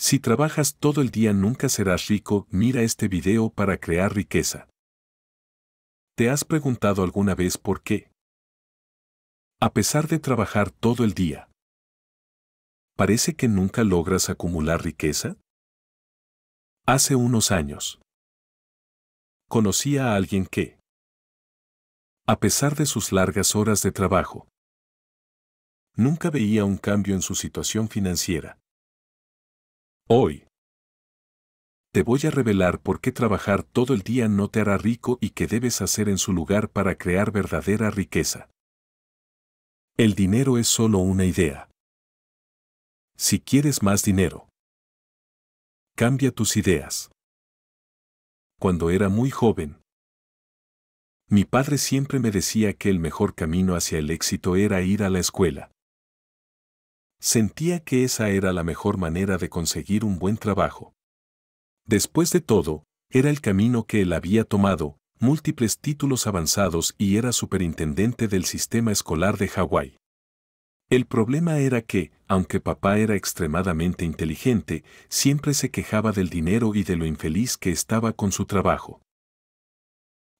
Si trabajas todo el día nunca serás rico, mira este video para crear riqueza. ¿Te has preguntado alguna vez por qué? A pesar de trabajar todo el día, ¿parece que nunca logras acumular riqueza? Hace unos años, conocí a alguien que, a pesar de sus largas horas de trabajo, nunca veía un cambio en su situación financiera. Hoy. Te voy a revelar por qué trabajar todo el día no te hará rico y qué debes hacer en su lugar para crear verdadera riqueza. El dinero es solo una idea. Si quieres más dinero, cambia tus ideas. Cuando era muy joven, mi padre siempre me decía que el mejor camino hacia el éxito era ir a la escuela. Sentía que esa era la mejor manera de conseguir un buen trabajo. Después de todo, era el camino que él había tomado, múltiples títulos avanzados y era superintendente del sistema escolar de Hawái. El problema era que, aunque papá era extremadamente inteligente, siempre se quejaba del dinero y de lo infeliz que estaba con su trabajo.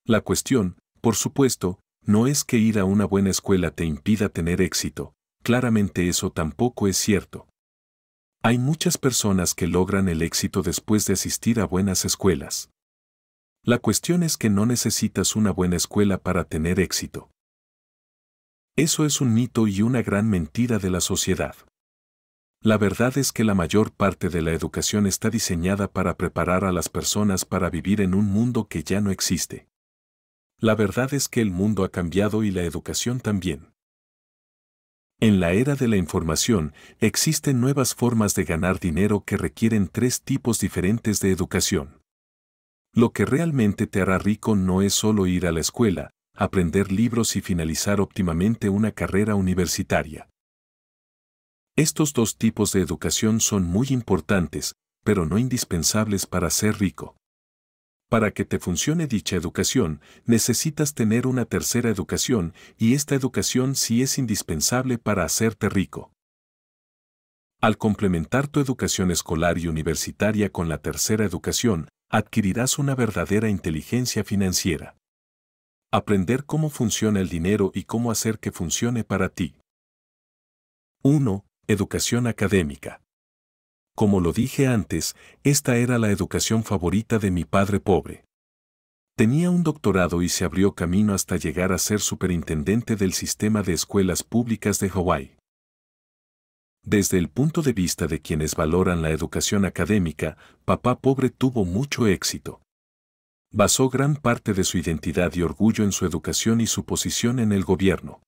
La cuestión, por supuesto, no es que ir a una buena escuela te impida tener éxito, claramente eso tampoco es cierto. Hay muchas personas que logran el éxito después de asistir a buenas escuelas. La cuestión es que no necesitas una buena escuela para tener éxito. Eso es un mito y una gran mentira de la sociedad. La verdad es que la mayor parte de la educación está diseñada para preparar a las personas para vivir en un mundo que ya no existe. La verdad es que el mundo ha cambiado y la educación también. En la era de la información, existen nuevas formas de ganar dinero que requieren tres tipos diferentes de educación. Lo que realmente te hará rico no es solo ir a la escuela, aprender libros y finalizar óptimamente una carrera universitaria. Estos dos tipos de educación son muy importantes, pero no indispensables para ser rico. Para que te funcione dicha educación, necesitas tener una tercera educación y esta educación sí es indispensable para hacerte rico. Al complementar tu educación escolar y universitaria con la tercera educación, adquirirás una verdadera inteligencia financiera. Aprender cómo funciona el dinero y cómo hacer que funcione para ti. 1. Educación académica. Como lo dije antes, esta era la educación favorita de mi padre pobre. Tenía un doctorado y se abrió camino hasta llegar a ser superintendente del sistema de escuelas públicas de Hawái. Desde el punto de vista de quienes valoran la educación académica, papá pobre tuvo mucho éxito. Basó gran parte de su identidad y orgullo en su educación y su posición en el gobierno.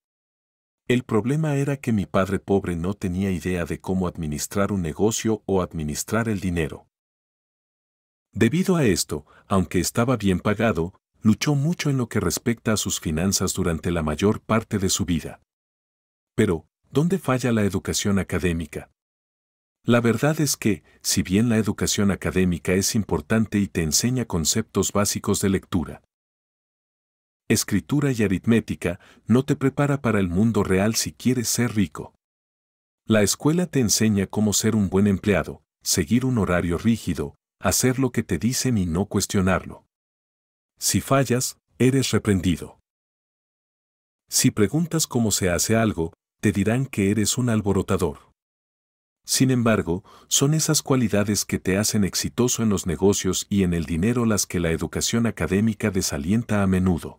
El problema era que mi padre pobre no tenía idea de cómo administrar un negocio o administrar el dinero. Debido a esto, aunque estaba bien pagado, luchó mucho en lo que respecta a sus finanzas durante la mayor parte de su vida. Pero, ¿dónde falla la educación académica? La verdad es que, si bien la educación académica es importante y te enseña conceptos básicos de lectura, escritura y aritmética no te prepara para el mundo real si quieres ser rico. La escuela te enseña cómo ser un buen empleado, seguir un horario rígido, hacer lo que te dicen y no cuestionarlo. Si fallas, eres reprendido. Si preguntas cómo se hace algo, te dirán que eres un alborotador. Sin embargo, son esas cualidades que te hacen exitoso en los negocios y en el dinero las que la educación académica desalienta a menudo.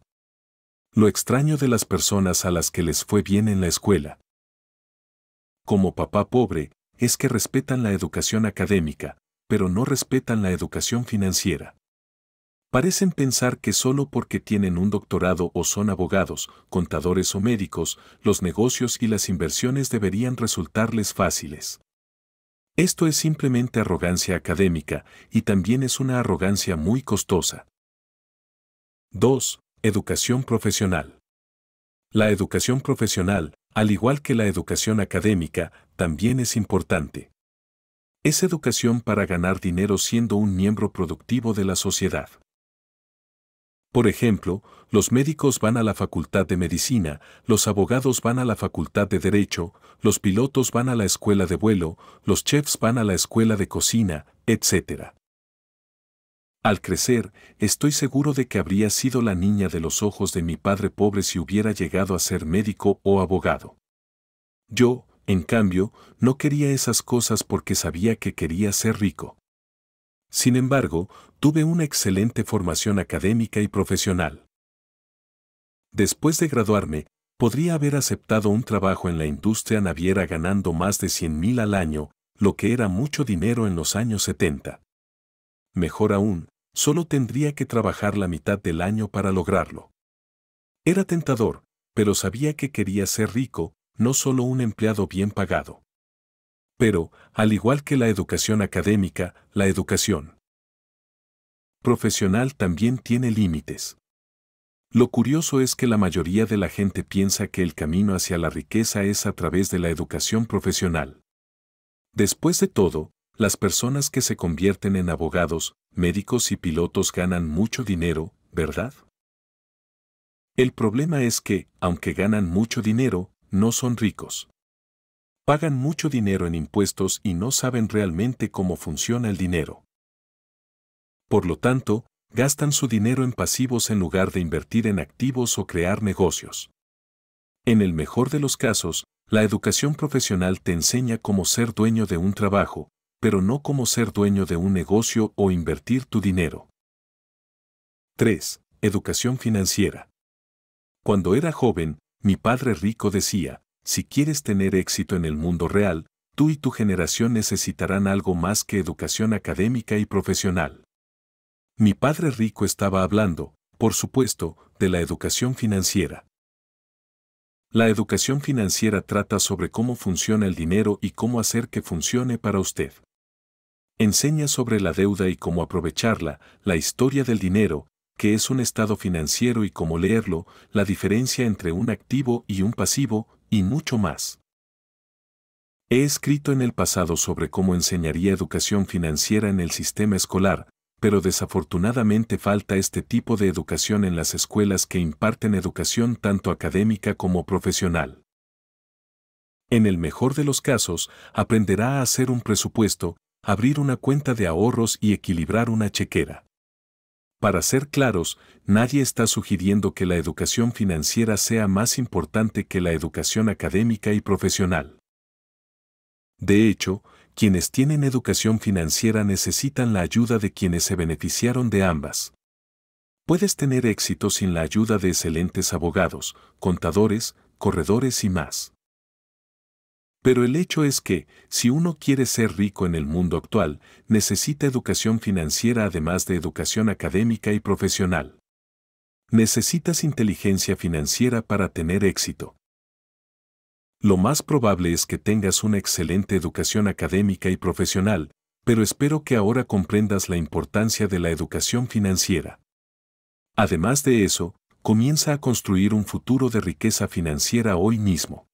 Lo extraño de las personas a las que les fue bien en la escuela. Como papá pobre, es que respetan la educación académica, pero no respetan la educación financiera. Parecen pensar que solo porque tienen un doctorado o son abogados, contadores o médicos, los negocios y las inversiones deberían resultarles fáciles. Esto es simplemente arrogancia académica y también es una arrogancia muy costosa. 2. Educación profesional. La educación profesional, al igual que la educación académica, también es importante. Es educación para ganar dinero siendo un miembro productivo de la sociedad. Por ejemplo, los médicos van a la facultad de medicina, los abogados van a la facultad de derecho, los pilotos van a la escuela de vuelo, los chefs van a la escuela de cocina, etc. Al crecer, estoy seguro de que habría sido la niña de los ojos de mi padre pobre si hubiera llegado a ser médico o abogado. Yo, en cambio, no quería esas cosas porque sabía que quería ser rico. Sin embargo, tuve una excelente formación académica y profesional. Después de graduarme, podría haber aceptado un trabajo en la industria naviera ganando más de 100,000 mil al año, lo que era mucho dinero en los años 70. Mejor aún, Solo tendría que trabajar la mitad del año para lograrlo. Era tentador, pero sabía que quería ser rico, no solo un empleado bien pagado. Pero, al igual que la educación académica, la educación profesional también tiene límites. Lo curioso es que la mayoría de la gente piensa que el camino hacia la riqueza es a través de la educación profesional. Después de todo, las personas que se convierten en abogados, médicos y pilotos ganan mucho dinero, ¿verdad? El problema es que, aunque ganan mucho dinero, no son ricos. Pagan mucho dinero en impuestos y no saben realmente cómo funciona el dinero. Por lo tanto, gastan su dinero en pasivos en lugar de invertir en activos o crear negocios. En el mejor de los casos, la educación profesional te enseña cómo ser dueño de un trabajo, pero no como ser dueño de un negocio o invertir tu dinero. 3. Educación financiera. Cuando era joven, mi padre rico decía, si quieres tener éxito en el mundo real, tú y tu generación necesitarán algo más que educación académica y profesional. Mi padre rico estaba hablando, por supuesto, de la educación financiera. La educación financiera trata sobre cómo funciona el dinero y cómo hacer que funcione para usted enseña sobre la deuda y cómo aprovecharla, la historia del dinero, que es un estado financiero y cómo leerlo, la diferencia entre un activo y un pasivo, y mucho más. He escrito en el pasado sobre cómo enseñaría educación financiera en el sistema escolar, pero desafortunadamente falta este tipo de educación en las escuelas que imparten educación tanto académica como profesional. En el mejor de los casos, aprenderá a hacer un presupuesto abrir una cuenta de ahorros y equilibrar una chequera. Para ser claros, nadie está sugiriendo que la educación financiera sea más importante que la educación académica y profesional. De hecho, quienes tienen educación financiera necesitan la ayuda de quienes se beneficiaron de ambas. Puedes tener éxito sin la ayuda de excelentes abogados, contadores, corredores y más. Pero el hecho es que, si uno quiere ser rico en el mundo actual, necesita educación financiera además de educación académica y profesional. Necesitas inteligencia financiera para tener éxito. Lo más probable es que tengas una excelente educación académica y profesional, pero espero que ahora comprendas la importancia de la educación financiera. Además de eso, comienza a construir un futuro de riqueza financiera hoy mismo.